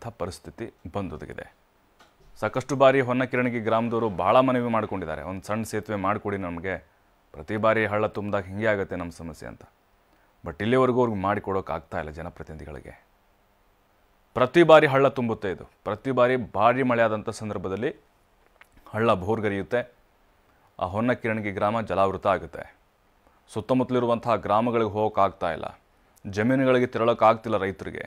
ಅಂಥ ಪರಿಸ್ಥಿತಿ ಬಂದೊದಗಿದೆ ಸಾಕಷ್ಟು ಬಾರಿ ಹೊನ್ನ ಹೊನ್ನಕಿರಣಿಗೆ ಗ್ರಾಮದವರು ಭಾಳ ಮನವಿ ಮಾಡಿಕೊಂಡಿದ್ದಾರೆ ಒಂದು ಸಣ್ಣ ಸೇತುವೆ ಮಾಡಿಕೊಡಿ ನಮಗೆ ಪ್ರತಿ ಬಾರಿ ಹಳ್ಳ ತುಂಬಿದಾಗ ಹಿಂಗೆ ಆಗುತ್ತೆ ನಮ್ಮ ಸಮಸ್ಯೆ ಅಂತ ಬಟ್ ಇಲ್ಲಿವರೆಗೂ ಅವ್ರಿಗೆ ಮಾಡಿಕೊಡೋಕ್ಕಾಗ್ತಾ ಇಲ್ಲ ಜನಪ್ರತಿನಿಧಿಗಳಿಗೆ ಪ್ರತಿ ಬಾರಿ ಹಳ್ಳ ತುಂಬುತ್ತೆ ಇದು ಪ್ರತಿ ಬಾರಿ ಭಾರಿ ಮಳೆ ಆದಂಥ ಸಂದರ್ಭದಲ್ಲಿ ಹಳ್ಳ ಭೋರ್ಗರಿಯುತ್ತೆ ಆ ಹೊನ್ನಕಿರಣಿಗೆ ಗ್ರಾಮ ಜಲಾವೃತ ಆಗುತ್ತೆ ಸುತ್ತಮುತ್ತಲಿರುವಂತಹ ಗ್ರಾಮಗಳಿಗೆ ಹೋಗೋಕ್ಕಾಗ್ತಾ ಇಲ್ಲ ಜಮೀನುಗಳಿಗೆ ತೆರಳೋಕ್ಕಾಗ್ತಿಲ್ಲ ರೈತರಿಗೆ